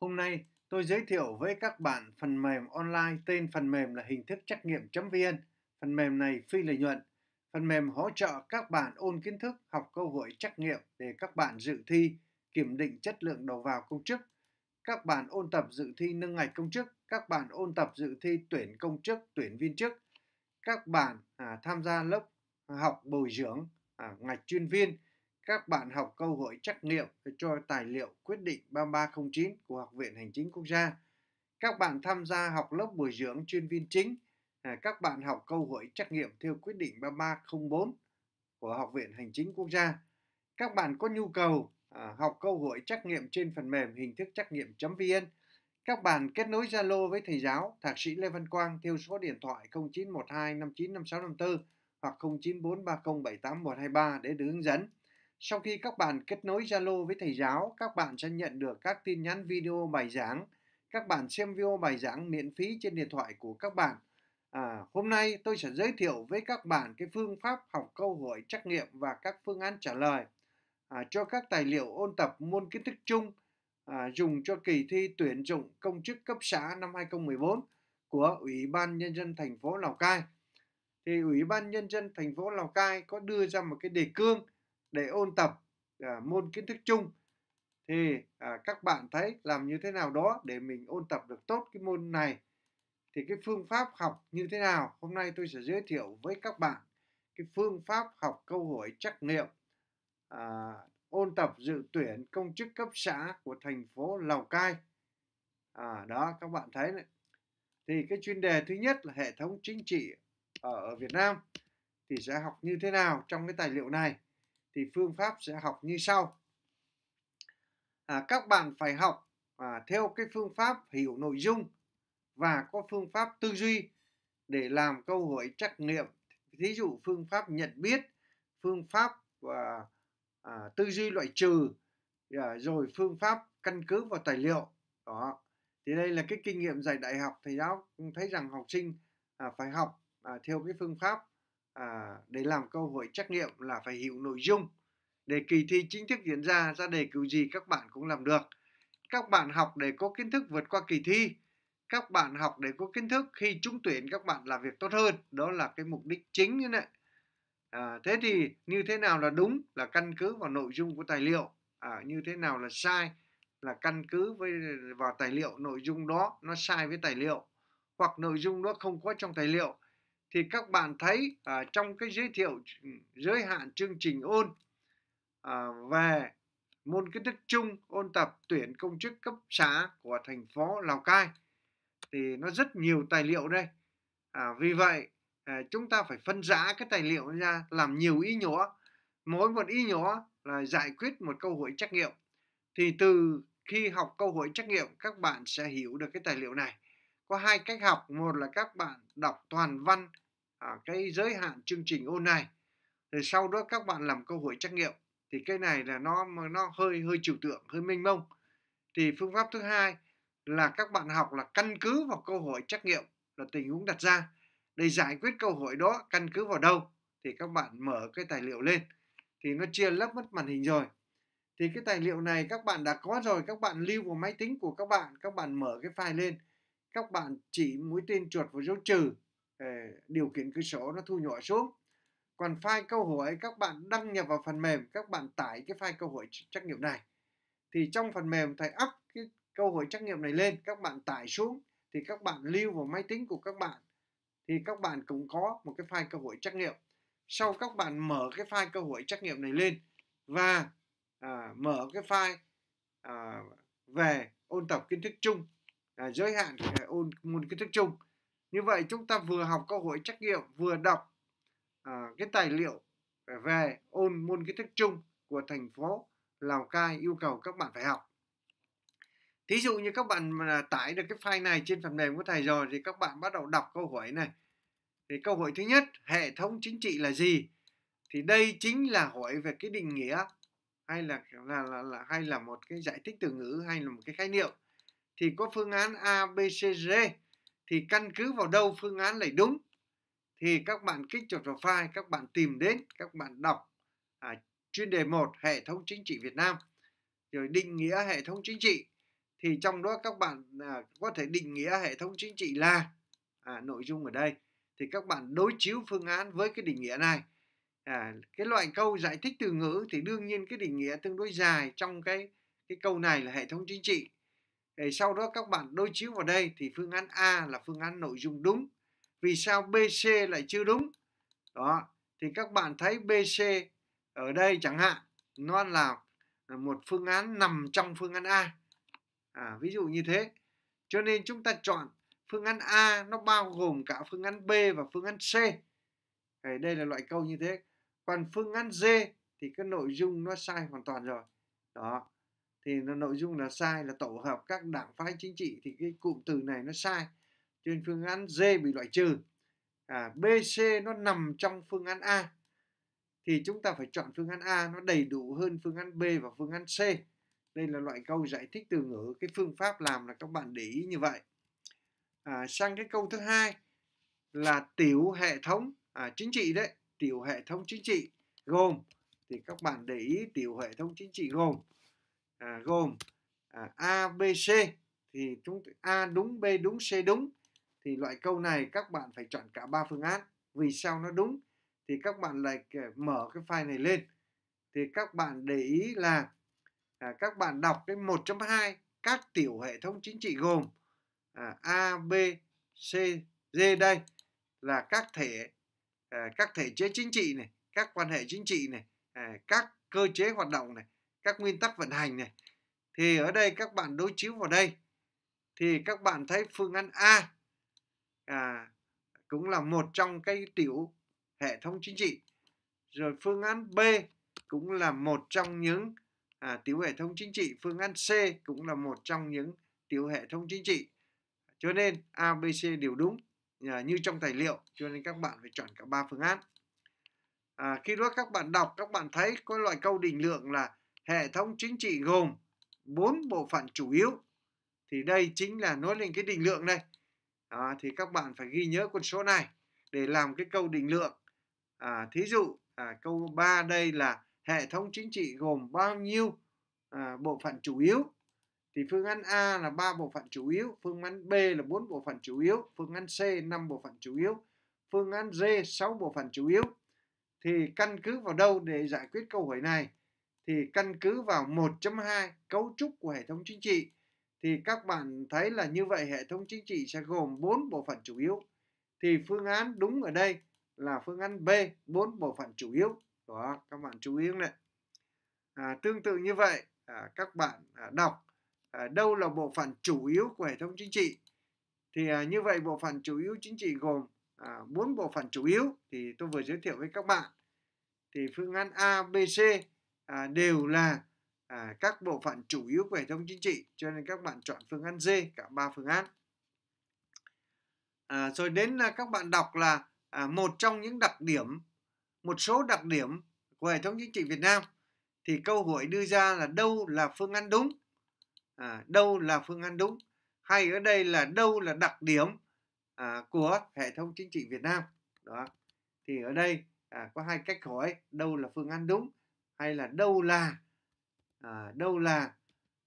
Hôm nay, tôi giới thiệu với các bạn phần mềm online tên phần mềm là hình thức trắc nghiệm.vn. Phần mềm này phi lợi nhuận. Phần mềm hỗ trợ các bạn ôn kiến thức, học câu hỏi trắc nghiệm để các bạn dự thi, kiểm định chất lượng đầu vào công chức. Các bạn ôn tập dự thi nâng ngạch công chức, các bạn ôn tập dự thi tuyển công chức, tuyển viên chức. Các bạn à, tham gia lớp học bồi dưỡng à, ngạch chuyên viên các bạn học câu hỏi trắc nghiệm cho tài liệu quyết định 3309 của Học viện Hành chính Quốc gia. Các bạn tham gia học lớp bồi dưỡng chuyên viên chính. À, các bạn học câu hỏi trắc nghiệm theo quyết định 3304 của Học viện Hành chính Quốc gia. Các bạn có nhu cầu à, học câu hỏi trắc nghiệm trên phần mềm hình thức trắc nghiệm.vn. Các bạn kết nối Zalo với thầy giáo Thạc sĩ Lê Văn Quang theo số điện thoại 0912 595654 hoặc 0943078123 để được hướng dẫn. Sau khi các bạn kết nối Zalo với thầy giáo, các bạn sẽ nhận được các tin nhắn video bài giảng. Các bạn xem video bài giảng miễn phí trên điện thoại của các bạn. À, hôm nay tôi sẽ giới thiệu với các bạn cái phương pháp học câu hỏi trắc nghiệm và các phương án trả lời à, cho các tài liệu ôn tập môn kiến thức chung à, dùng cho kỳ thi tuyển dụng công chức cấp xã năm 2014 của Ủy ban Nhân dân thành phố Lào Cai. Thì Ủy ban Nhân dân thành phố Lào Cai có đưa ra một cái đề cương để ôn tập à, môn kiến thức chung thì à, các bạn thấy làm như thế nào đó để mình ôn tập được tốt cái môn này thì cái phương pháp học như thế nào hôm nay tôi sẽ giới thiệu với các bạn cái phương pháp học câu hỏi trắc nghiệm à, ôn tập dự tuyển công chức cấp xã của thành phố Lào Cai à, đó các bạn thấy này. thì cái chuyên đề thứ nhất là hệ thống chính trị ở Việt Nam thì sẽ học như thế nào trong cái tài liệu này thì phương pháp sẽ học như sau. À, các bạn phải học à, theo cái phương pháp hiểu nội dung và có phương pháp tư duy để làm câu hỏi trắc nghiệm. Thí dụ phương pháp nhận biết, phương pháp à, à, tư duy loại trừ, à, rồi phương pháp căn cứ vào tài liệu. Đó. Thì đây là cái kinh nghiệm dạy đại học thầy giáo thấy rằng học sinh à, phải học à, theo cái phương pháp à, để làm câu hỏi trắc nghiệm là phải hiểu nội dung để kỳ thi chính thức diễn ra ra đề cử gì các bạn cũng làm được các bạn học để có kiến thức vượt qua kỳ thi các bạn học để có kiến thức khi trúng tuyển các bạn làm việc tốt hơn đó là cái mục đích chính như này à, thế thì như thế nào là đúng là căn cứ vào nội dung của tài liệu à, như thế nào là sai là căn cứ với vào tài liệu nội dung đó nó sai với tài liệu hoặc nội dung đó không có trong tài liệu thì các bạn thấy à, trong cái giới thiệu giới hạn chương trình ôn à, về môn kiến thức chung ôn tập tuyển công chức cấp xã của thành phố Lào Cai thì nó rất nhiều tài liệu đây à, vì vậy à, chúng ta phải phân rã cái tài liệu ra làm nhiều ý nhỏ mỗi một ý nhỏ là giải quyết một câu hỏi trắc nghiệm thì từ khi học câu hỏi trắc nghiệm các bạn sẽ hiểu được cái tài liệu này có hai cách học một là các bạn đọc toàn văn à, cái giới hạn chương trình ôn này rồi sau đó các bạn làm câu hỏi trắc nghiệm thì cái này là nó nó hơi hơi trừu tượng hơi mênh mông thì phương pháp thứ hai là các bạn học là căn cứ vào câu hỏi trắc nghiệm là tình huống đặt ra để giải quyết câu hỏi đó căn cứ vào đâu thì các bạn mở cái tài liệu lên thì nó chia lớp mất màn hình rồi thì cái tài liệu này các bạn đã có rồi các bạn lưu vào máy tính của các bạn các bạn mở cái file lên các bạn chỉ mũi tên chuột vào dấu trừ điều kiện cửa sổ nó thu nhỏ xuống còn file câu hỏi các bạn đăng nhập vào phần mềm các bạn tải cái file câu hỏi trắc nghiệm này thì trong phần mềm thầy up cái câu hỏi trắc nghiệm này lên các bạn tải xuống thì các bạn lưu vào máy tính của các bạn thì các bạn cũng có một cái file câu hỏi trắc nghiệm sau các bạn mở cái file câu hỏi trắc nghiệm này lên và à, mở cái file à, về ôn tập kiến thức chung à, giới hạn à, ôn môn kiến thức chung như vậy chúng ta vừa học câu hỏi trắc nghiệm vừa đọc à, cái tài liệu về ôn môn kiến thức chung của thành phố Lào Cai yêu cầu các bạn phải học thí dụ như các bạn mà tải được cái file này trên phần mềm của thầy rồi thì các bạn bắt đầu đọc câu hỏi này thì câu hỏi thứ nhất hệ thống chính trị là gì thì đây chính là hỏi về cái định nghĩa hay là là, là, là hay là một cái giải thích từ ngữ hay là một cái khái niệm thì có phương án A B C D thì căn cứ vào đâu phương án lại đúng thì các bạn kích chuột vào file các bạn tìm đến các bạn đọc à, chuyên đề 1 hệ thống chính trị Việt Nam rồi định nghĩa hệ thống chính trị thì trong đó các bạn à, có thể định nghĩa hệ thống chính trị là à, nội dung ở đây thì các bạn đối chiếu phương án với cái định nghĩa này à, cái loại câu giải thích từ ngữ thì đương nhiên cái định nghĩa tương đối dài trong cái cái câu này là hệ thống chính trị để sau đó các bạn đối chiếu vào đây thì phương án A là phương án nội dung đúng. Vì sao BC lại chưa đúng? Đó, thì các bạn thấy BC ở đây chẳng hạn nó là một phương án nằm trong phương án A. À, ví dụ như thế. Cho nên chúng ta chọn phương án A nó bao gồm cả phương án B và phương án C. Đấy, đây là loại câu như thế. Còn phương án D thì cái nội dung nó sai hoàn toàn rồi. Đó thì nó nội dung là sai là tổ hợp các đảng phái chính trị thì cái cụm từ này nó sai trên phương án D bị loại trừ à, BC nó nằm trong phương án A thì chúng ta phải chọn phương án A nó đầy đủ hơn phương án B và phương án C đây là loại câu giải thích từ ngữ cái phương pháp làm là các bạn để ý như vậy à, sang cái câu thứ hai là tiểu hệ thống à, chính trị đấy tiểu hệ thống chính trị gồm thì các bạn để ý tiểu hệ thống chính trị gồm à, gồm à, A, B, C thì chúng A đúng, B đúng, C đúng thì loại câu này các bạn phải chọn cả ba phương án vì sao nó đúng thì các bạn lại à, mở cái file này lên thì các bạn để ý là à, các bạn đọc cái 1.2 các tiểu hệ thống chính trị gồm à, A, B, C, D đây là các thể à, các thể chế chính trị này, các quan hệ chính trị này, à, các cơ chế hoạt động này, các nguyên tắc vận hành này thì ở đây các bạn đối chiếu vào đây thì các bạn thấy phương án A à, cũng là một trong cái tiểu hệ thống chính trị rồi phương án B cũng là một trong những à, tiểu hệ thống chính trị phương án C cũng là một trong những tiểu hệ thống chính trị cho nên A B C đều đúng à, như trong tài liệu cho nên các bạn phải chọn cả ba phương án à, khi đó các bạn đọc các bạn thấy có loại câu định lượng là hệ thống chính trị gồm bốn bộ phận chủ yếu thì đây chính là nói lên cái định lượng đây à, thì các bạn phải ghi nhớ con số này để làm cái câu định lượng à, thí dụ à, câu 3 đây là hệ thống chính trị gồm bao nhiêu à, bộ phận chủ yếu thì phương án A là 3 bộ phận chủ yếu, phương án B là 4 bộ phận chủ yếu, phương án C 5 bộ phận chủ yếu, phương án D 6 bộ phận chủ yếu. Thì căn cứ vào đâu để giải quyết câu hỏi này? thì căn cứ vào 1.2 cấu trúc của hệ thống chính trị thì các bạn thấy là như vậy hệ thống chính trị sẽ gồm 4 bộ phận chủ yếu. Thì phương án đúng ở đây là phương án B, 4 bộ phận chủ yếu. Đó, các bạn chú ý này. À, tương tự như vậy, à, các bạn à, đọc à, đâu là bộ phận chủ yếu của hệ thống chính trị. Thì à, như vậy bộ phận chủ yếu chính trị gồm à, 4 bộ phận chủ yếu thì tôi vừa giới thiệu với các bạn. Thì phương án A, B, C à, đều là à, các bộ phận chủ yếu của hệ thống chính trị cho nên các bạn chọn phương án D cả ba phương án à, rồi đến à, các bạn đọc là à, một trong những đặc điểm một số đặc điểm của hệ thống chính trị Việt Nam thì câu hỏi đưa ra là đâu là phương án đúng à, đâu là phương án đúng hay ở đây là đâu là đặc điểm à, của hệ thống chính trị Việt Nam đó thì ở đây à, có hai cách hỏi đâu là phương án đúng hay là đâu là à, đâu là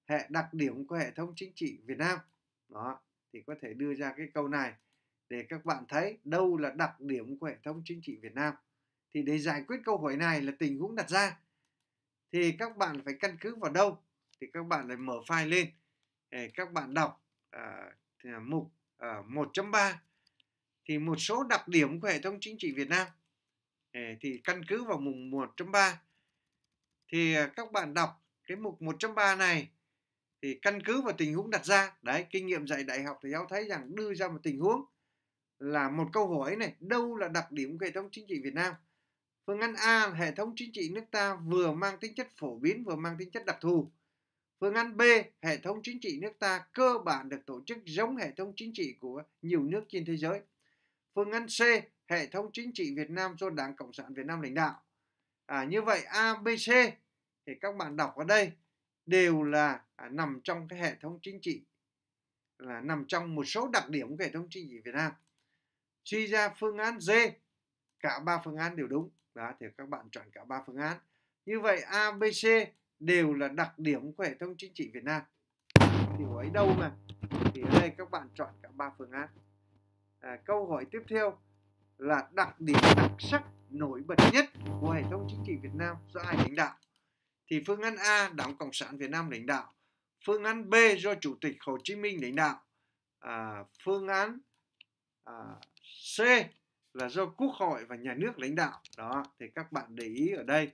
hệ đặc điểm của hệ thống chính trị Việt Nam đó thì có thể đưa ra cái câu này để các bạn thấy đâu là đặc điểm của hệ thống chính trị Việt Nam thì để giải quyết câu hỏi này là tình huống đặt ra thì các bạn phải căn cứ vào đâu thì các bạn lại mở file lên để các bạn đọc à, mục à, 1.3 thì một số đặc điểm của hệ thống chính trị Việt Nam thì căn cứ vào mùng 1.3 thì à, các bạn đọc cái mục 1.3 này thì căn cứ vào tình huống đặt ra đấy kinh nghiệm dạy đại học thì giáo thấy rằng đưa ra một tình huống là một câu hỏi này đâu là đặc điểm của hệ thống chính trị Việt Nam phương án A hệ thống chính trị nước ta vừa mang tính chất phổ biến vừa mang tính chất đặc thù phương án B hệ thống chính trị nước ta cơ bản được tổ chức giống hệ thống chính trị của nhiều nước trên thế giới phương án C hệ thống chính trị Việt Nam do Đảng Cộng sản Việt Nam lãnh đạo à, như vậy ABC thì các bạn đọc ở đây đều là à, nằm trong cái hệ thống chính trị là nằm trong một số đặc điểm của hệ thống chính trị Việt Nam suy ra phương án D cả ba phương án đều đúng đó thì các bạn chọn cả ba phương án như vậy ABC đều là đặc điểm của hệ thống chính trị Việt Nam thì hỏi đâu mà thì ở đây các bạn chọn cả ba phương án à, câu hỏi tiếp theo là đặc điểm đặc sắc nổi bật nhất của hệ thống chính trị Việt Nam do ai lãnh đạo? Thì phương án A Đảng Cộng sản Việt Nam lãnh đạo, phương án B do Chủ tịch Hồ Chí Minh lãnh đạo, à, phương án à, C là do Quốc hội và nhà nước lãnh đạo. Đó, thì các bạn để ý ở đây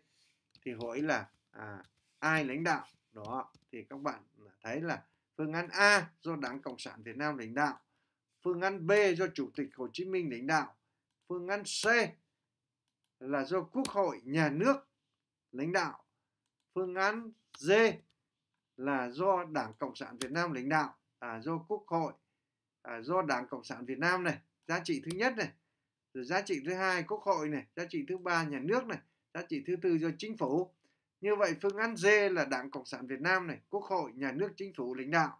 thì hỏi là à, ai lãnh đạo? Đó, thì các bạn thấy là phương án A do Đảng Cộng sản Việt Nam lãnh đạo, phương án B do Chủ tịch Hồ Chí Minh lãnh đạo, phương án C là do Quốc hội, nhà nước lãnh đạo. Phương án D là do Đảng Cộng sản Việt Nam lãnh đạo, à, do Quốc hội, à, do Đảng Cộng sản Việt Nam này, giá trị thứ nhất này, rồi giá trị thứ hai Quốc hội này, giá trị thứ ba nhà nước này, giá trị thứ tư do chính phủ. Như vậy phương án D là Đảng Cộng sản Việt Nam này, Quốc hội, nhà nước, chính phủ lãnh đạo.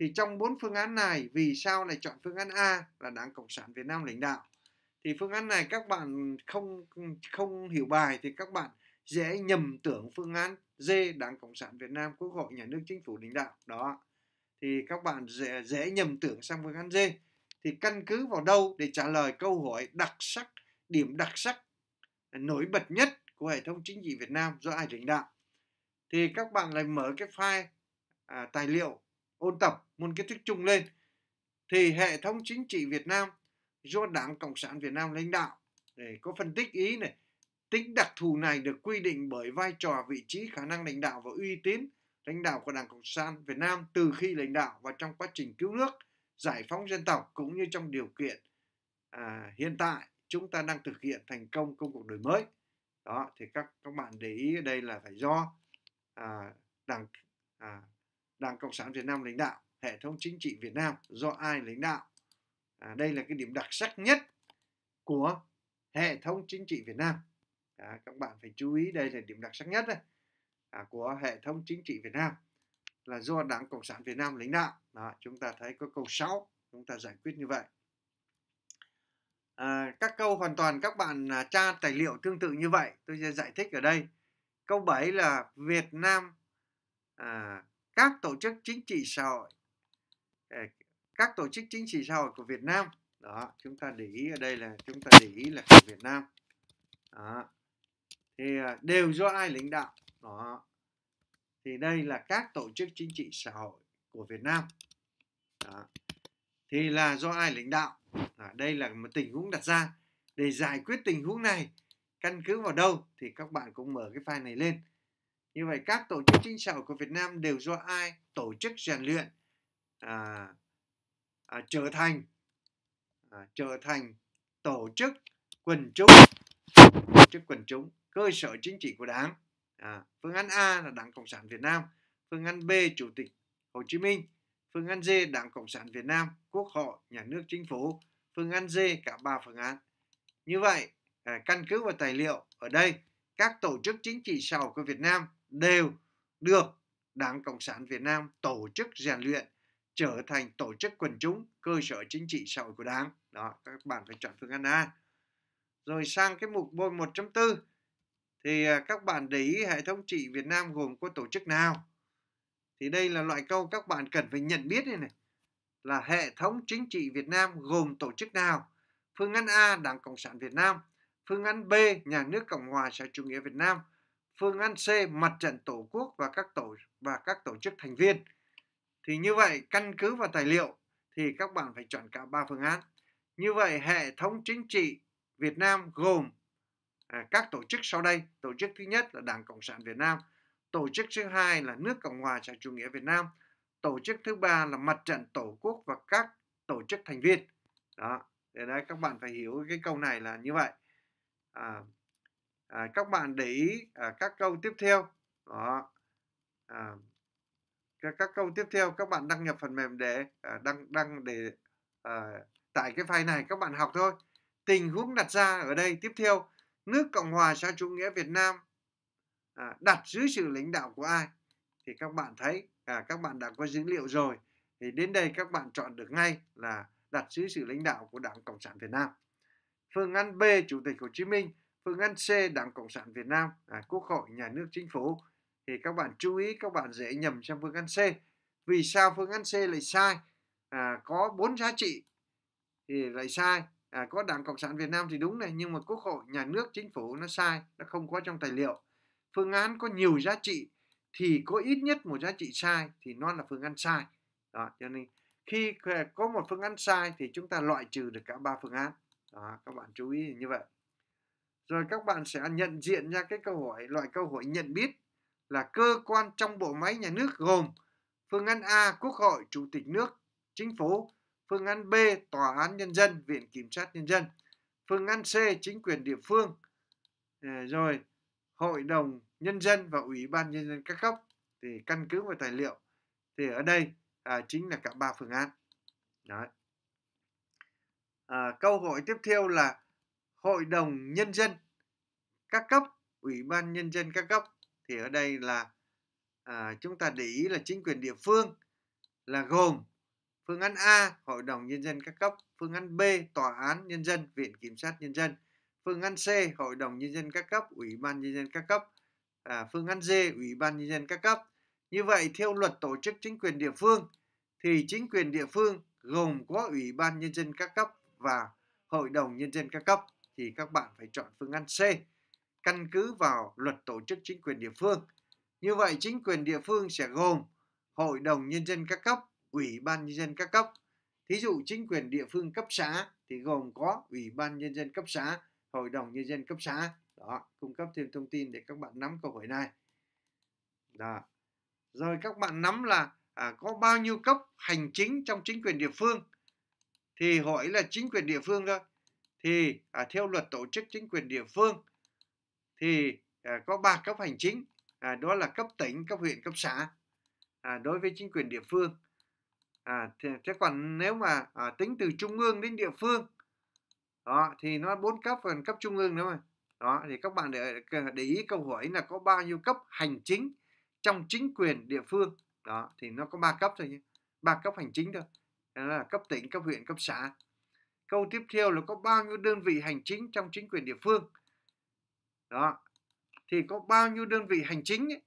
Thì trong bốn phương án này vì sao lại chọn phương án A là Đảng Cộng sản Việt Nam lãnh đạo? thì phương án này các bạn không không hiểu bài thì các bạn dễ nhầm tưởng phương án D Đảng Cộng sản Việt Nam Quốc hội Nhà nước Chính phủ lãnh đạo đó thì các bạn dễ dễ nhầm tưởng sang phương án D thì căn cứ vào đâu để trả lời câu hỏi đặc sắc điểm đặc sắc nổi bật nhất của hệ thống chính trị Việt Nam do ai lãnh đạo thì các bạn lại mở cái file à, tài liệu ôn tập môn kiến thức chung lên thì hệ thống chính trị Việt Nam do Đảng Cộng sản Việt Nam lãnh đạo. Để có phân tích ý này, tính đặc thù này được quy định bởi vai trò, vị trí, khả năng lãnh đạo và uy tín lãnh đạo của Đảng Cộng sản Việt Nam từ khi lãnh đạo và trong quá trình cứu nước, giải phóng dân tộc cũng như trong điều kiện à, hiện tại chúng ta đang thực hiện thành công công cuộc đổi mới. Đó thì các các bạn để ý đây là phải do à, Đảng à, Đảng Cộng sản Việt Nam lãnh đạo, hệ thống chính trị Việt Nam do ai lãnh đạo à, đây là cái điểm đặc sắc nhất của hệ thống chính trị Việt Nam à, các bạn phải chú ý đây là điểm đặc sắc nhất đấy, à, của hệ thống chính trị Việt Nam là do Đảng Cộng sản Việt Nam lãnh đạo đó, chúng ta thấy có câu 6 chúng ta giải quyết như vậy à, các câu hoàn toàn các bạn à, tra tài liệu tương tự như vậy tôi sẽ giải thích ở đây câu 7 là Việt Nam à, các tổ chức chính trị xã hội các tổ chức chính trị xã hội của Việt Nam đó chúng ta để ý ở đây là chúng ta để ý là của Việt Nam đó. thì à, đều do ai lãnh đạo đó thì đây là các tổ chức chính trị xã hội của Việt Nam đó. thì là do ai lãnh đạo đó. đây là một tình huống đặt ra để giải quyết tình huống này căn cứ vào đâu thì các bạn cũng mở cái file này lên như vậy các tổ chức chính trị xã hội của Việt Nam đều do ai tổ chức rèn luyện à, à, trở thành à, trở thành tổ chức quần chúng tổ chức quần chúng cơ sở chính trị của đảng à, phương án A là đảng cộng sản Việt Nam phương án B chủ tịch Hồ Chí Minh phương án D đảng cộng sản Việt Nam quốc hội nhà nước chính phủ phương án D cả ba phương án như vậy à, căn cứ vào tài liệu ở đây các tổ chức chính trị xã của Việt Nam đều được Đảng Cộng sản Việt Nam tổ chức rèn luyện trở thành tổ chức quần chúng cơ sở chính trị xã hội của đảng đó các bạn phải chọn phương án A rồi sang cái mục bôi 1.4 thì à, các bạn để ý hệ thống trị Việt Nam gồm có tổ chức nào thì đây là loại câu các bạn cần phải nhận biết này, này là hệ thống chính trị Việt Nam gồm tổ chức nào phương án A Đảng Cộng sản Việt Nam phương án B Nhà nước Cộng hòa xã chủ nghĩa Việt Nam phương án C mặt trận tổ quốc và các tổ và các tổ chức thành viên thì như vậy căn cứ vào tài liệu thì các bạn phải chọn cả ba phương án. Như vậy hệ thống chính trị Việt Nam gồm à, các tổ chức sau đây. Tổ chức thứ nhất là Đảng Cộng sản Việt Nam. Tổ chức thứ hai là nước Cộng hòa xã chủ nghĩa Việt Nam. Tổ chức thứ ba là mặt trận Tổ quốc và các tổ chức thành viên. Đó, để đấy các bạn phải hiểu cái câu này là như vậy. À, à, các bạn để ý à, các câu tiếp theo. Đó. À, Ờ, các câu tiếp theo các bạn đăng nhập phần mềm để ờ, đăng đăng để à, ờ, tại cái file này các bạn học thôi tình huống đặt ra ở đây tiếp theo nước cộng hòa xã chủ nghĩa việt nam à, đặt dưới sự lãnh đạo của ai thì các bạn thấy à, các bạn đã có dữ liệu rồi thì đến đây các bạn chọn được ngay là đặt dưới sự lãnh đạo của đảng cộng sản việt nam phương án b chủ tịch hồ chí minh phương án c đảng cộng sản việt nam à, quốc hội nhà nước chính phủ thì các bạn chú ý các bạn dễ nhầm sang phương án C vì sao phương án C lại sai à, có bốn giá trị thì lại sai à, có đảng cộng sản việt nam thì đúng này nhưng mà quốc hội nhà nước chính phủ nó sai nó không có trong tài liệu phương án có nhiều giá trị thì có ít nhất một giá trị sai thì nó là phương án sai đó cho nên khi có một phương án sai thì chúng ta loại trừ được cả ba phương án đó, các bạn chú ý như vậy rồi các bạn sẽ nhận diện ra cái câu hỏi loại câu hỏi nhận biết là cơ quan trong bộ máy nhà nước gồm phương án A Quốc hội, Chủ tịch nước, Chính phủ, phương án B Tòa án Nhân dân, Viện Kiểm sát Nhân dân, phương án C chính quyền địa phương, ờ, rồi Hội đồng Nhân dân và Ủy ban Nhân dân các cấp thì căn cứ vào tài liệu thì ở đây à, chính là cả ba phương án. Đấy. À, câu hỏi tiếp theo là Hội đồng Nhân dân các cấp, Ủy ban Nhân dân các cấp thì ở đây là à, chúng ta để ý là chính quyền địa phương là gồm phương án A hội đồng nhân dân các cấp phương án B tòa án nhân dân viện kiểm sát nhân dân phương án C hội đồng nhân dân các cấp ủy ban nhân dân các cấp à, phương án D ủy ban nhân dân các cấp như vậy theo luật tổ chức chính quyền địa phương thì chính quyền địa phương gồm có ủy ban nhân dân các cấp và hội đồng nhân dân các cấp thì các bạn phải chọn phương án C căn cứ vào luật tổ chức chính quyền địa phương. Như vậy, chính quyền địa phương sẽ gồm Hội đồng Nhân dân các cấp, Ủy ban Nhân dân các cấp. Thí dụ chính quyền địa phương cấp xã thì gồm có Ủy ban Nhân dân cấp xã, Hội đồng Nhân dân cấp xã. Đó, cung cấp thêm thông tin để các bạn nắm câu hỏi này. Đó. Rồi các bạn nắm là à, có bao nhiêu cấp hành chính trong chính quyền địa phương thì hỏi là chính quyền địa phương thôi thì à, theo luật tổ chức chính quyền địa phương thì à, có ba cấp hành chính à, đó là cấp tỉnh cấp huyện cấp xã à, đối với chính quyền địa phương à, thế, thế còn nếu mà à, tính từ trung ương đến địa phương đó thì nó bốn cấp còn cấp trung ương nữa mà đó thì các bạn để để ý câu hỏi là có bao nhiêu cấp hành chính trong chính quyền địa phương đó thì nó có ba cấp thôi nhé ba cấp hành chính thôi đó là cấp tỉnh cấp huyện cấp xã câu tiếp theo là có bao nhiêu đơn vị hành chính trong chính quyền địa phương đó thì có bao nhiêu đơn vị hành chính ấy,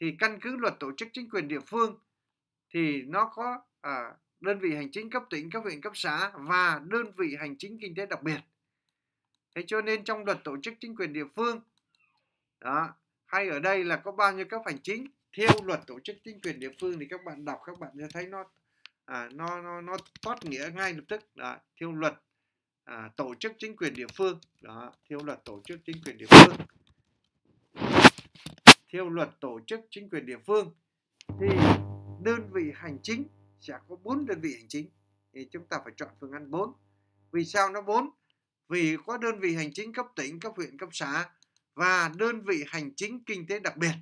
thì căn cứ luật tổ chức chính quyền địa phương thì nó có à, đơn vị hành chính cấp tỉnh cấp huyện cấp xã và đơn vị hành chính kinh tế đặc biệt thế cho nên trong luật tổ chức chính quyền địa phương đó hay ở đây là có bao nhiêu cấp hành chính theo luật tổ chức chính quyền địa phương thì các bạn đọc các bạn sẽ thấy nó à, nó nó nó thoát nghĩa ngay lập tức đó, theo luật à, tổ chức chính quyền địa phương đó theo luật tổ chức chính quyền địa phương theo luật tổ chức chính quyền địa phương thì đơn vị hành chính sẽ có bốn đơn vị hành chính thì chúng ta phải chọn phương án 4 vì sao nó 4 vì có đơn vị hành chính cấp tỉnh cấp huyện cấp xã và đơn vị hành chính kinh tế đặc biệt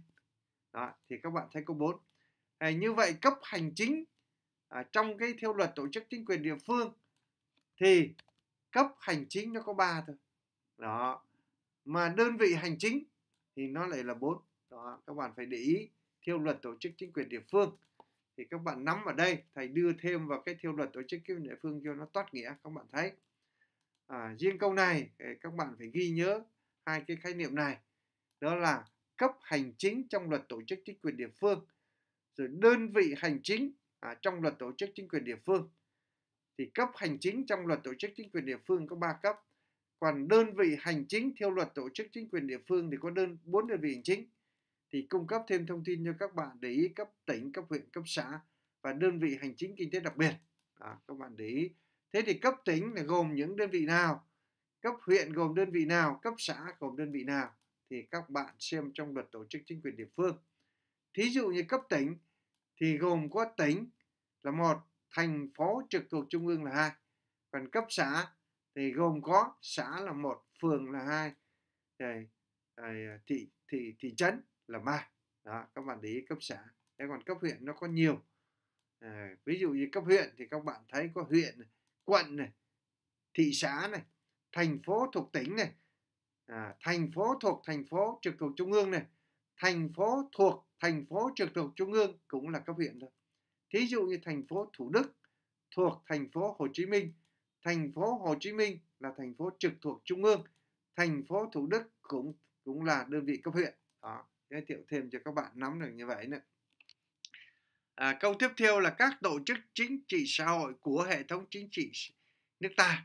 đó, thì các bạn thấy có 4 à, như vậy cấp hành chính à, trong cái theo luật tổ chức chính quyền địa phương thì cấp hành chính nó có ba thôi đó mà đơn vị hành chính thì nó lại là bốn đó các bạn phải để ý theo luật tổ chức chính quyền địa phương thì các bạn nắm ở đây thầy đưa thêm vào cái theo luật tổ chức chính quyền địa phương cho nó toát nghĩa các bạn thấy à, riêng câu này các bạn phải ghi nhớ hai cái khái niệm này đó là cấp hành chính trong luật tổ chức chính quyền địa phương rồi đơn vị hành chính à, trong luật tổ chức chính quyền địa phương thì cấp hành chính trong luật tổ chức chính quyền địa phương có 3 cấp còn đơn vị hành chính theo luật tổ chức chính quyền địa phương thì có đơn bốn đơn vị hành chính thì cung cấp thêm thông tin cho các bạn để ý cấp tỉnh cấp huyện cấp xã và đơn vị hành chính kinh tế đặc biệt à, các bạn để ý thế thì cấp tỉnh là gồm những đơn vị nào cấp huyện gồm đơn vị nào cấp xã gồm đơn vị nào thì các bạn xem trong luật tổ chức chính quyền địa phương thí dụ như cấp tỉnh thì gồm có tỉnh là một thành phố trực thuộc trung ương là hai còn cấp xã thì gồm có xã là một phường là hai rồi, rồi à, thị thị thị trấn là ba đó các bạn để ý cấp xã thế còn cấp huyện nó có nhiều à, ví dụ như cấp huyện thì các bạn thấy có huyện này, quận này thị xã này thành phố thuộc tỉnh này à, thành phố thuộc thành phố trực thuộc trung ương này thành phố thuộc thành phố trực thuộc trung ương cũng là cấp huyện thôi Thí dụ như thành phố Thủ Đức thuộc thành phố Hồ Chí Minh, thành phố Hồ Chí Minh là thành phố trực thuộc trung ương, thành phố Thủ Đức cũng cũng là đơn vị cấp huyện. Đó, giới thiệu thêm cho các bạn nắm được như vậy nữa. À, câu tiếp theo là các tổ chức chính trị xã hội của hệ thống chính trị nước ta.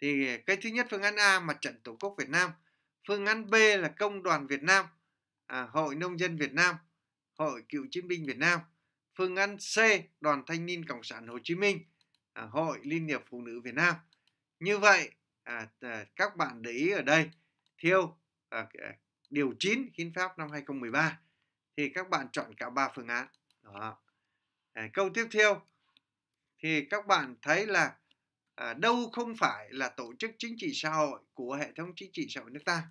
Thì cái thứ nhất phương án A mặt trận Tổ quốc Việt Nam, phương án B là Công đoàn Việt Nam, à, Hội Nông dân Việt Nam, Hội Cựu chiến binh Việt Nam, Phương án C, Đoàn Thanh niên Cộng sản Hồ Chí Minh, à, Hội Liên hiệp Phụ nữ Việt Nam. Như vậy, à, à, các bạn để ý ở đây, thiêu à, à điều 9 hiến pháp năm 2013 thì các bạn chọn cả ba phương án. Đó. À, câu tiếp theo thì các bạn thấy là à, đâu không phải là tổ chức chính trị xã hội của hệ thống chính trị xã hội nước ta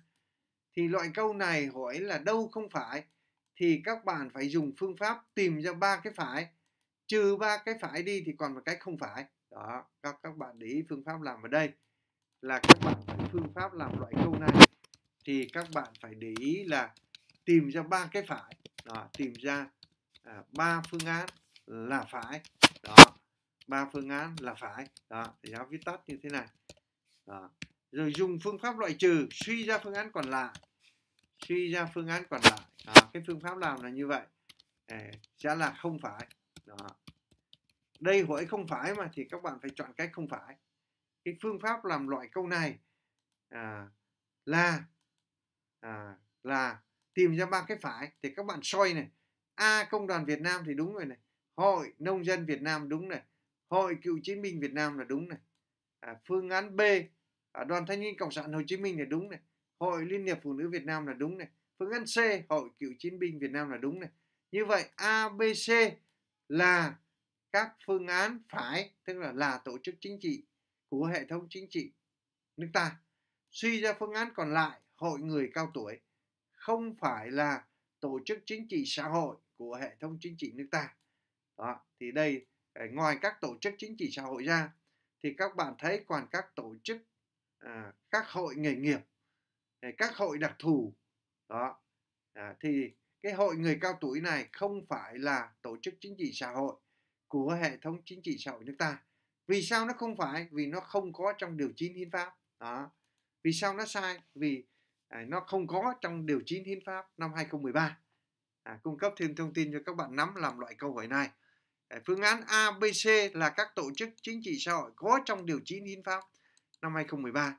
thì loại câu này hỏi là đâu không phải thì các bạn phải dùng phương pháp tìm ra ba cái phải trừ ba cái phải đi thì còn một cái không phải đó các các bạn để ý phương pháp làm ở đây là các bạn phải phương pháp làm loại câu này thì các bạn phải để ý là tìm ra ba cái phải đó tìm ra à, ba à, phương án là phải đó ba phương án là phải đó giáo viết tắt như thế này đó. rồi dùng phương pháp loại trừ suy ra phương án còn lại suy ra phương án còn lại đó, dạ. cái phương pháp làm là như vậy à, sẽ là không phải đó. đây hỏi không phải mà thì các bạn phải chọn cách không phải cái phương pháp làm loại câu này à, là à, là tìm ra ba cái phải thì các bạn soi này a công đoàn việt nam thì đúng rồi này hội nông dân việt nam đúng này hội cựu chiến binh việt nam là đúng này à, phương án b à, đoàn thanh niên cộng sản hồ chí minh là đúng này Hội Liên hiệp Phụ nữ Việt Nam là đúng này. Phương án C, Hội Cựu Chiến binh Việt Nam là đúng này. Như vậy A, B, C là các phương án phải, tức là là tổ chức chính trị của hệ thống chính trị nước ta. Suy ra phương án còn lại, hội người cao tuổi không phải là tổ chức chính trị xã hội của hệ thống chính trị nước ta. Đó, thì đây ờ, ngoài các tổ chức chính trị xã hội ra thì các bạn thấy còn các tổ chức à, các hội nghề nghiệp Ờ, các hội đặc thù đó à, thì cái hội người cao tuổi này không phải là tổ chức chính trị xã hội của hệ thống chính trị xã hội nước ta vì sao nó không phải vì nó không có trong điều 9 hiến pháp đó vì sao nó sai vì à, nó không có trong điều 9 hiến pháp năm 2013 à, cung cấp thêm thông tin cho các bạn nắm làm loại câu hỏi này à, phương án a b c là các tổ chức chính trị xã hội có trong điều 9 hiến pháp năm 2013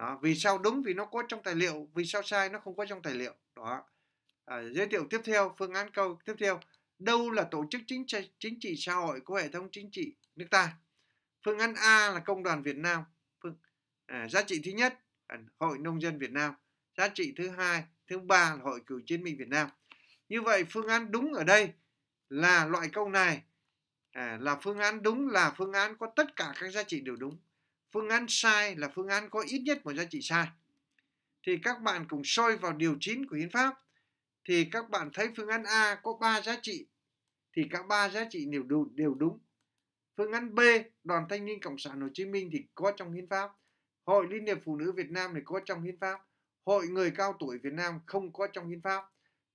đó vì sao đúng vì nó có trong tài liệu vì sao sai nó không có trong tài liệu đó à, giới thiệu tiếp theo phương án câu tiếp theo đâu là tổ chức chính trị, chính trị xã hội của hệ thống chính trị nước ta phương án a là công đoàn việt nam phương, à, giá trị thứ nhất là hội nông dân việt nam giá trị thứ hai thứ ba là hội cựu chiến binh việt nam như vậy phương án đúng ở đây là loại câu này à, là phương án đúng là phương án có tất cả các giá trị đều đúng Phương án sai là phương án có ít nhất một giá trị sai. Thì các bạn cùng soi vào điều 9 của hiến pháp thì các bạn thấy phương án A có 3 giá trị thì cả ba giá trị đều đều đúng. Phương án B, Đoàn Thanh niên Cộng sản Hồ Chí Minh thì có trong hiến pháp. Hội Liên hiệp Phụ nữ Việt Nam thì có trong hiến pháp. Hội người cao tuổi Việt Nam không có trong hiến pháp.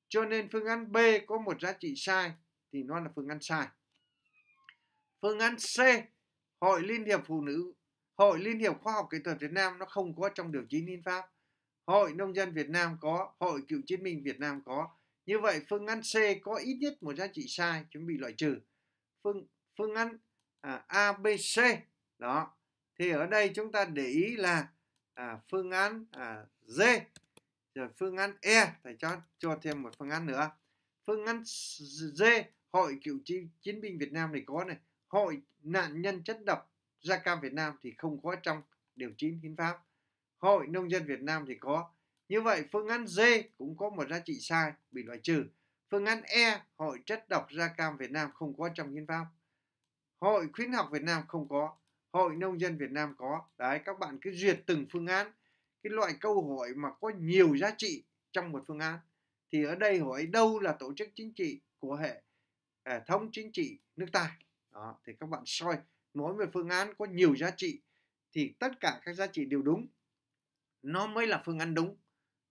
Cho nên phương án B có một giá trị sai thì nó là phương án sai. Phương án C, Hội Liên hiệp Phụ nữ Hội Liên hiệp Khoa học Kỹ thuật Việt Nam nó không có trong điều chí hiến pháp. Hội Nông dân Việt Nam có, Hội Cựu Chiến binh Việt Nam có. Như vậy phương án C có ít nhất một giá trị sai chúng bị loại trừ. Phương phương án à, A, B, C đó. Thì ở đây chúng ta để ý là à, phương án à, D rồi phương án E thầy cho cho thêm một phương án nữa. Phương án D Hội Cựu Chiến binh Việt Nam này có này, Hội nạn nhân chất độc Gia Cam Việt Nam thì không có trong điều 9 hiến pháp. Hội nông dân Việt Nam thì có. Như vậy phương án D cũng có một giá trị sai bị loại trừ. Phương án E, Hội chất độc Gia Cam Việt Nam không có trong hiến pháp. Hội khuyến học Việt Nam không có. Hội nông dân Việt Nam có. Đấy, các bạn cứ duyệt từng phương án. Cái loại câu hỏi mà có nhiều giá trị trong một phương án. Thì ở đây hỏi đâu là tổ chức chính trị của hệ thống chính trị nước ta. Đó, thì các bạn soi mỗi một phương án có nhiều giá trị thì tất cả các giá trị đều đúng nó mới là phương án đúng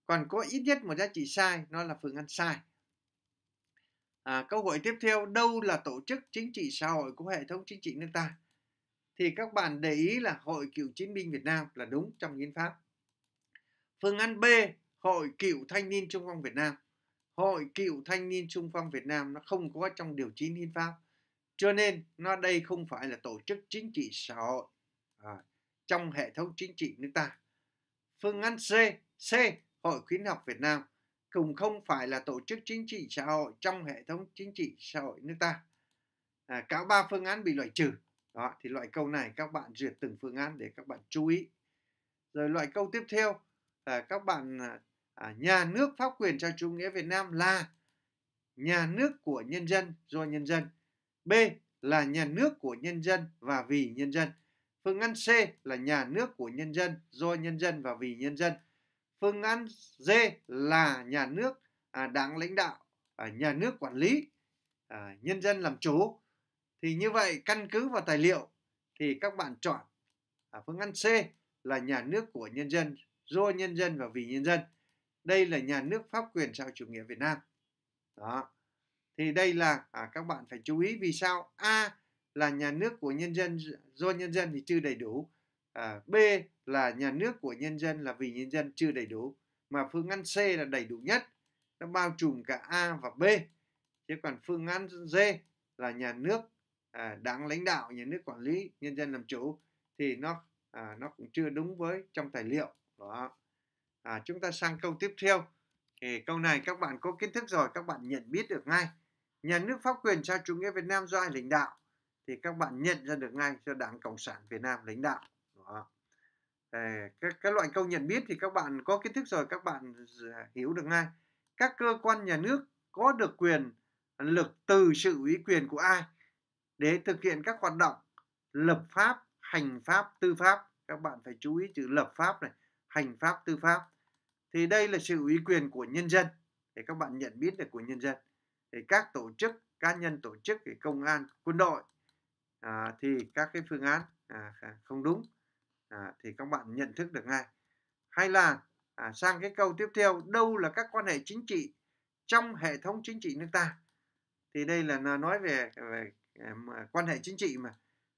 còn có ít nhất một giá trị sai nó là phương án sai à, câu hỏi tiếp theo đâu là tổ chức chính trị xã hội của hệ thống chính trị nước ta thì các bạn để ý là hội cựu chiến binh Việt Nam là đúng trong hiến pháp phương án B hội cựu thanh niên trung phong Việt Nam hội cựu thanh niên trung phong Việt Nam nó không có trong điều 9 hiến pháp cho nên nó đây không phải là tổ chức chính trị xã hội à, trong hệ thống chính trị nước ta phương án C C Hội khuyến học Việt Nam cũng không phải là tổ chức chính trị xã hội trong hệ thống chính trị xã hội nước ta à, cả ba phương án bị loại trừ đó thì loại câu này các bạn duyệt từng phương án để các bạn chú ý rồi loại câu tiếp theo là các bạn à, à, nhà nước pháp quyền xã chủ nghĩa Việt Nam là nhà nước của nhân dân do nhân dân B là nhà nước của nhân dân và vì nhân dân. Phương án C là nhà nước của nhân dân, do nhân dân và vì nhân dân. Phương án D là nhà nước à, đảng lãnh đạo, à, nhà nước quản lý, à, nhân dân làm chủ. Thì như vậy căn cứ vào tài liệu thì các bạn chọn à, phương án C là nhà nước của nhân dân, do nhân dân và vì nhân dân. Đây là nhà nước pháp quyền xã chủ nghĩa Việt Nam. Đó thì đây là à, các bạn phải chú ý vì sao a là nhà nước của nhân dân do nhân dân thì chưa đầy đủ à, b là nhà nước của nhân dân là vì nhân dân chưa đầy đủ mà phương án c là đầy đủ nhất nó bao trùm cả a và b chứ còn phương án d là nhà nước à, đảng lãnh đạo nhà nước quản lý nhân dân làm chủ thì nó à, nó cũng chưa đúng với trong tài liệu đó à, chúng ta sang câu tiếp theo thì câu này các bạn có kiến thức rồi các bạn nhận biết được ngay nhà nước pháp quyền cho chủ nghĩa Việt Nam do ai lãnh đạo thì các bạn nhận ra được ngay cho Đảng Cộng sản Việt Nam lãnh đạo đó. Các, ờ, các loại câu nhận biết thì các bạn có kiến thức rồi các bạn hiểu được ngay các cơ quan nhà nước có được quyền lực từ sự ủy quyền của ai để thực hiện các hoạt động lập pháp hành pháp tư pháp các bạn phải chú ý chữ lập pháp này hành pháp tư pháp thì đây là sự ủy quyền của nhân dân để các bạn nhận biết được của nhân dân thì các tổ chức cá nhân tổ chức thì công an quân đội à, thì các cái phương án à, không đúng à, thì các bạn nhận thức được ngay hay là à, sang cái câu tiếp theo đâu là các quan hệ chính trị trong hệ thống chính trị nước ta thì đây là nói về, về à, quan hệ chính trị mà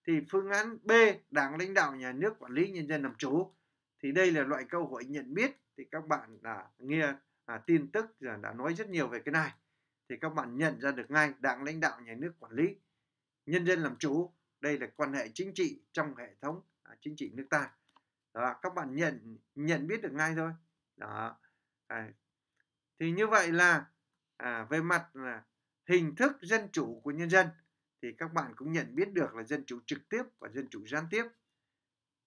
thì phương án B đảng lãnh đạo nhà nước quản lý nhân dân làm chủ thì đây là loại câu hỏi nhận biết thì các bạn đã nghe à, tin tức à, đã nói rất nhiều về cái này thì các bạn nhận ra được ngay đảng lãnh đạo nhà nước quản lý, nhân dân làm chủ. Đây là quan hệ chính trị trong hệ thống à, chính trị nước ta. Đó, các bạn nhận nhận biết được ngay thôi. Đó. À, thì như vậy là à, về mặt là hình thức dân chủ của nhân dân thì các bạn cũng nhận biết được là dân chủ trực tiếp và dân chủ gián tiếp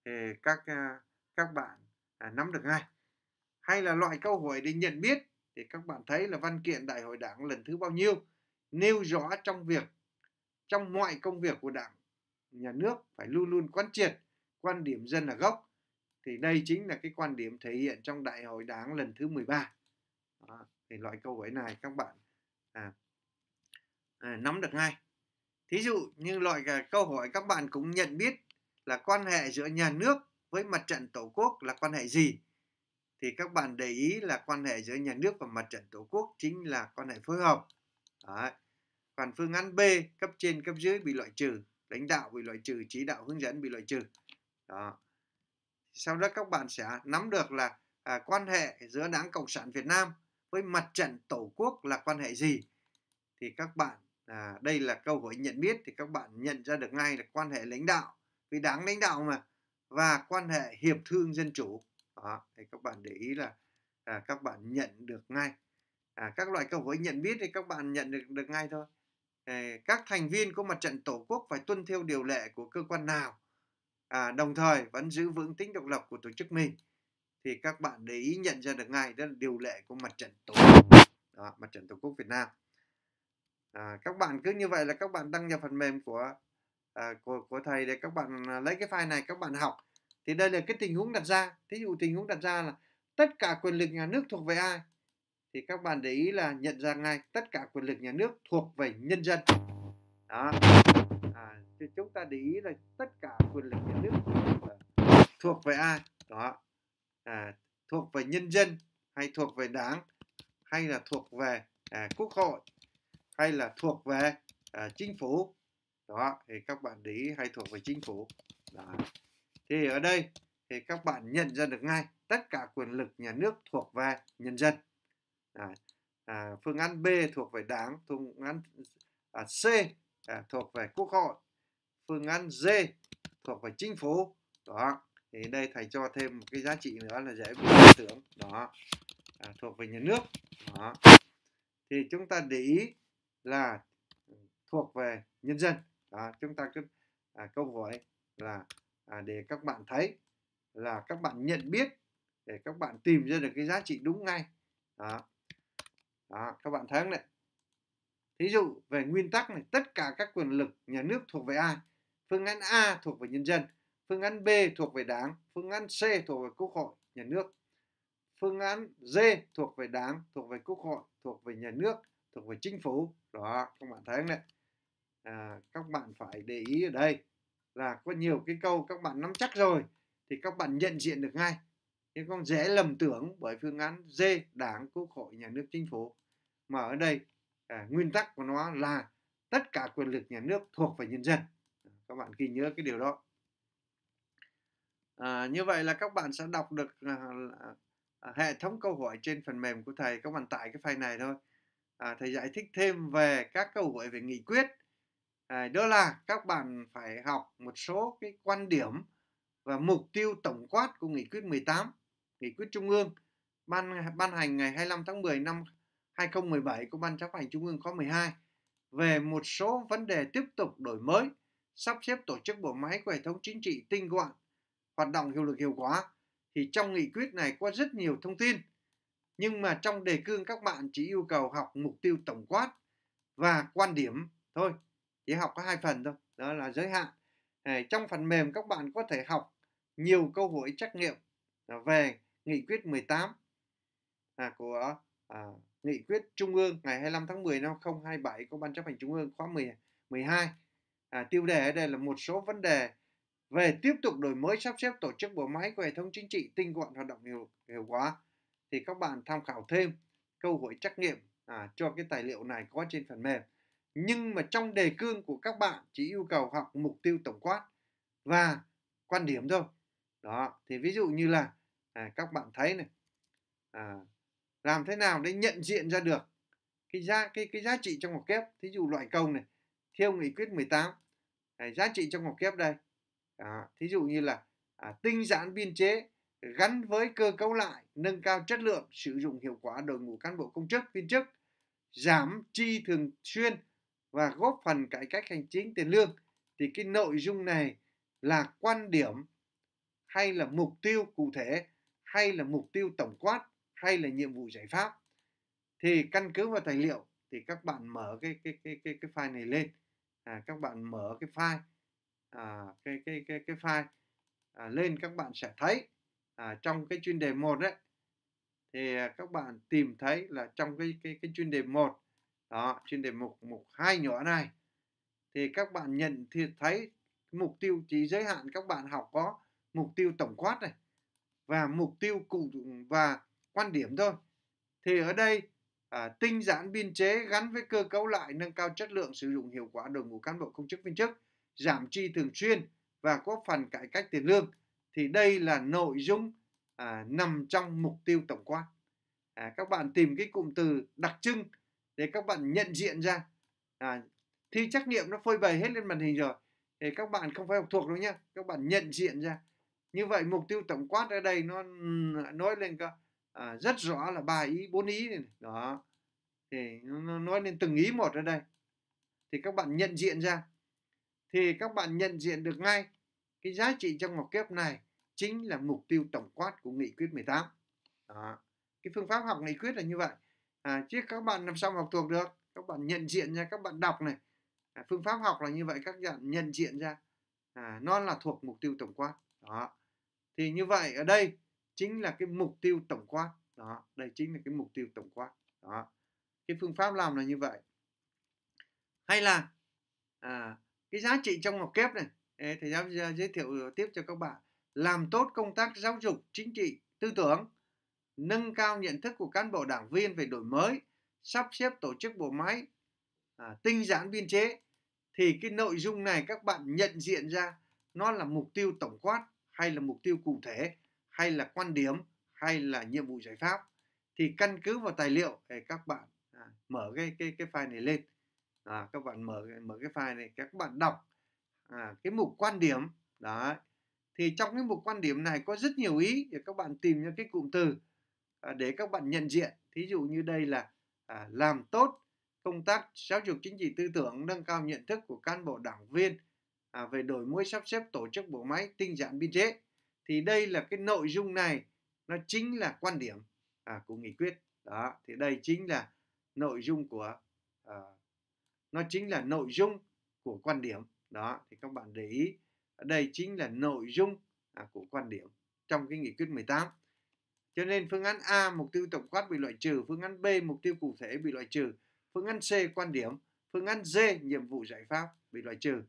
thì các à, các bạn à, nắm được ngay hay là loại câu hỏi để nhận biết thì các bạn thấy là văn kiện đại hội đảng lần thứ bao nhiêu nêu rõ trong việc trong mọi công việc của đảng nhà nước phải luôn luôn quán triệt quan điểm dân là gốc thì đây chính là cái quan điểm thể hiện trong đại hội đảng lần thứ 13 Đó, thì loại câu hỏi này các bạn à, à, nắm được ngay thí dụ như loại câu hỏi các bạn cũng nhận biết là quan hệ giữa nhà nước với mặt trận tổ quốc là quan hệ gì thì các bạn để ý là quan hệ giữa nhà nước và mặt trận tổ quốc chính là quan hệ phối hợp Đấy. còn phương án b cấp trên cấp dưới bị loại trừ lãnh đạo bị loại trừ chỉ đạo hướng dẫn bị loại trừ đó sau đó các bạn sẽ nắm được là à, quan hệ giữa đảng cộng sản việt nam với mặt trận tổ quốc là quan hệ gì thì các bạn à, đây là câu hỏi nhận biết thì các bạn nhận ra được ngay là quan hệ lãnh đạo vì đảng lãnh đạo mà và quan hệ hiệp thương dân chủ đó thì các bạn để ý là à, các bạn nhận được ngay à, các loại cầu với nhận biết thì các bạn nhận được được ngay thôi à, các thành viên của mặt trận tổ quốc phải tuân theo điều lệ của cơ quan nào à, đồng thời vẫn giữ vững tính độc lập của tổ chức mình thì các bạn để ý nhận ra được ngay đó là điều lệ của mặt trận tổ quốc đó, mặt trận tổ quốc Việt Nam à, các bạn cứ như vậy là các bạn đăng nhập phần mềm của à, của của thầy để các bạn à, lấy cái file này các bạn học thì đây là cái tình huống đặt ra thí dụ tình huống đặt ra là tất cả quyền lực nhà nước thuộc về ai thì các bạn để ý là nhận ra ngay tất cả quyền lực nhà nước thuộc về nhân dân đó à, thì chúng ta để ý là tất cả quyền lực nhà nước thuộc về ai đó à, thuộc về nhân dân hay thuộc về đảng hay là thuộc về à, quốc hội hay là thuộc về à, chính phủ đó thì các bạn để ý hay thuộc về chính phủ đó thì ở đây thì các bạn nhận ra được ngay tất cả quyền lực nhà nước thuộc về nhân dân à, à, phương án B thuộc về đảng phương án à, C à, thuộc về quốc hội phương án D thuộc về chính phủ đó thì đây thầy cho thêm một cái giá trị nữa là dễ bị liên tưởng đó à, thuộc về nhà nước đó thì chúng ta để ý là thuộc về nhân dân đó chúng ta cứ à, câu hỏi là à, để các bạn thấy là các bạn nhận biết để các bạn tìm ra được cái giá trị đúng ngay đó, đó các bạn thấy không đấy thí dụ về nguyên tắc này tất cả các quyền lực nhà nước thuộc về ai phương án A thuộc về nhân dân phương án B thuộc về đảng phương án C thuộc về quốc hội nhà nước phương án D thuộc về đảng thuộc về quốc hội thuộc về nhà nước thuộc về chính phủ đó các bạn thấy không đấy à, các bạn phải để ý ở đây là có nhiều cái câu các bạn nắm chắc rồi thì các bạn nhận diện được ngay chứ không dễ lầm tưởng bởi phương án D đảng quốc hội nhà nước chính phủ mà ở đây à, nguyên tắc của nó là tất cả quyền lực nhà nước thuộc về nhân dân các bạn ghi nhớ cái điều đó à, như vậy là các bạn sẽ đọc được à, à, hệ thống câu hỏi trên phần mềm của thầy các bạn tải cái file này thôi à, thầy giải thích thêm về các câu hỏi về nghị quyết Ờ, đó là các bạn phải học một số cái quan điểm và mục tiêu tổng quát của nghị quyết 18 nghị quyết trung ương ban ban hành ngày 25 tháng 10 năm 2017 của ban chấp hành trung ương khóa 12 về một số vấn đề tiếp tục đổi mới sắp xếp tổ chức bộ máy của hệ thống chính trị tinh gọn hoạt động hiệu lực hiệu quả thì trong nghị quyết này có rất nhiều thông tin nhưng mà trong đề cương các bạn chỉ yêu cầu học mục tiêu tổng quát và quan điểm thôi chỉ học có hai phần thôi đó là giới hạn à, trong phần mềm các bạn có thể học nhiều câu hỏi trắc nghiệm à, về nghị quyết 18 à, của à, nghị quyết trung ương ngày 25 tháng 10 năm 2027 của ban chấp hành trung ương khóa 10, 12 à, tiêu đề ở đây là một số vấn đề về tiếp tục đổi mới sắp xếp tổ chức bộ máy của hệ thống chính trị tinh gọn hoạt động hiệu, hiệu quả thì các bạn tham khảo thêm câu hỏi trắc nghiệm à, cho cái tài liệu này có trên phần mềm nhưng mà trong đề cương của các bạn chỉ yêu cầu học mục tiêu tổng quát và quan điểm thôi đó thì ví dụ như là à, các bạn thấy này à, làm thế nào để nhận diện ra được cái giá cái cái giá trị trong ngoặc kép thí dụ loại công này theo nghị quyết 18 này, giá trị trong ngoặc kép đây à, thí dụ như là à, tinh giản biên chế gắn với cơ cấu lại nâng cao chất lượng sử dụng hiệu quả đội ngũ cán bộ công chức viên chức giảm chi thường xuyên và góp phần cải cách hành chính tiền lương thì cái nội dung này là quan điểm hay là mục tiêu cụ thể hay là mục tiêu tổng quát hay là nhiệm vụ giải pháp thì căn cứ vào tài liệu thì các bạn mở cái cái cái cái cái file này lên à, các bạn mở cái file à, cái cái cái cái file à, lên các bạn sẽ thấy à, trong cái chuyên đề một đấy thì à, các bạn tìm thấy là trong cái cái cái chuyên đề một đó trên đề mục mục hai nhỏ này thì các bạn nhận thì thấy mục tiêu chỉ giới hạn các bạn học có mục tiêu tổng quát này và mục tiêu cụ và quan điểm thôi thì ở đây à, tinh giản biên chế gắn với cơ cấu lại nâng cao chất lượng sử dụng hiệu quả đội ngũ cán bộ công chức viên chức giảm chi thường xuyên và góp phần cải cách tiền lương thì đây là nội dung à, nằm trong mục tiêu tổng quát à, các bạn tìm cái cụm từ đặc trưng để các bạn nhận diện ra à, thi trắc nghiệm nó phơi bày hết lên màn hình rồi để các bạn không phải học thuộc đâu nhé các bạn nhận diện ra như vậy mục tiêu tổng quát ở đây nó nói lên các à, rất rõ là ba ý bốn ý này, này. đó thì nó nói lên từng ý một ở đây thì các bạn nhận diện ra thì các bạn nhận diện được ngay cái giá trị trong học kép này chính là mục tiêu tổng quát của nghị quyết 18 đó. cái phương pháp học nghị quyết là như vậy à, chứ các bạn làm sao học thuộc được các bạn nhận diện ra các bạn đọc này à, phương pháp học là như vậy các bạn nhận diện ra à, nó là thuộc mục tiêu tổng quát đó thì như vậy ở đây chính là cái mục tiêu tổng quát đó đây chính là cái mục tiêu tổng quát đó cái phương pháp làm là như vậy hay là à, cái giá trị trong học kép này thầy giáo à, giới thiệu tiếp cho các bạn làm tốt công tác giáo dục chính trị tư tưởng nâng cao nhận thức của cán bộ đảng viên về đổi mới, sắp xếp tổ chức bộ máy, à, tinh giản biên chế thì cái nội dung này các bạn nhận diện ra nó là mục tiêu tổng quát hay là mục tiêu cụ thể hay là quan điểm hay là nhiệm vụ giải pháp thì căn cứ vào tài liệu thì các bạn à, mở cái cái cái file này lên à, các bạn mở mở cái file này các bạn đọc à, cái mục quan điểm đó thì trong cái mục quan điểm này có rất nhiều ý để các bạn tìm ra cái cụm từ À, để các bạn nhận diện thí dụ như đây là à, làm tốt công tác giáo dục chính trị tư tưởng nâng cao nhận thức của cán bộ đảng viên à, về đổi mới sắp xếp tổ chức bộ máy tinh giản biên chế thì đây là cái nội dung này nó chính là quan điểm à, của nghị quyết đó thì đây chính là nội dung của à, nó chính là nội dung của quan điểm đó thì các bạn để ý đây chính là nội dung à, của quan điểm trong cái nghị quyết 18 cho nên phương án A mục tiêu tổng quát bị loại trừ, phương án B mục tiêu cụ thể bị loại trừ, phương án C quan điểm, phương án D nhiệm vụ giải pháp bị loại trừ.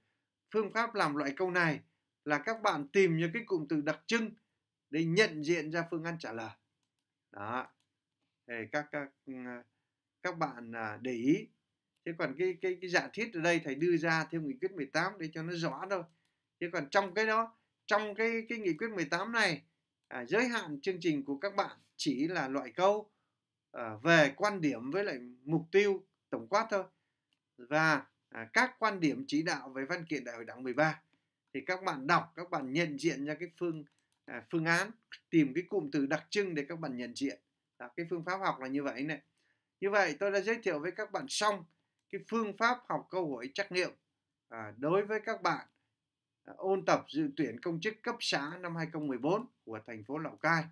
Phương pháp làm loại câu này là các bạn tìm những cái cụm từ đặc trưng để nhận diện ra phương án trả lời. Đó. Thì các các các bạn à, để ý. Thế còn cái cái cái giả thiết ở đây thầy đưa ra theo nghị quyết 18 để cho nó rõ thôi. Thế còn trong cái đó, trong cái cái nghị quyết 18 này à, giới hạn chương trình của các bạn chỉ là loại câu à, về quan điểm với lại mục tiêu tổng quát thôi và à, các quan điểm chỉ đạo về văn kiện đại hội đảng 13 thì các bạn đọc các bạn nhận diện ra cái phương à, phương án tìm cái cụm từ đặc trưng để các bạn nhận diện đó, cái phương pháp học là như vậy này như vậy tôi đã giới thiệu với các bạn xong cái phương pháp học câu hỏi trắc nghiệm à, đối với các bạn ôn tập dự tuyển công chức cấp xã năm 2014 của thành phố Lào Cai.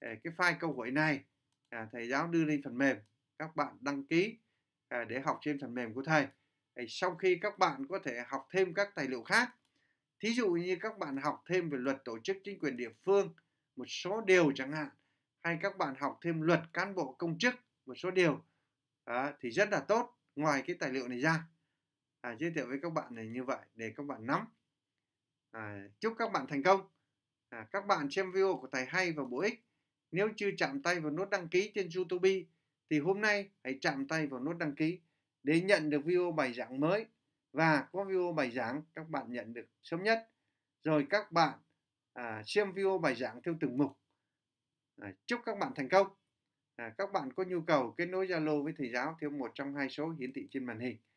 Ờ, cái file câu hỏi này à, thầy giáo đưa lên phần mềm, các bạn đăng ký à, để học trên phần mềm của thầy. Ờ, sau khi các bạn có thể học thêm các tài liệu khác, thí dụ như các bạn học thêm về luật tổ chức chính quyền địa phương, một số điều chẳng hạn, hay các bạn học thêm luật cán bộ công chức, một số điều thì rất là tốt ngoài cái tài liệu này ra. À, giới thiệu với các bạn này như vậy để các bạn nắm à, chúc các bạn thành công à, các bạn xem video của thầy hay và bổ ích nếu chưa chạm tay vào nút đăng ký trên youtube thì hôm nay hãy chạm tay vào nút đăng ký để nhận được video bài giảng mới và có video bài giảng các bạn nhận được sớm nhất rồi các bạn à, xem video bài giảng theo từng mục à, chúc các bạn thành công à, các bạn có nhu cầu kết nối zalo với thầy giáo theo một trong hai số hiển thị trên màn hình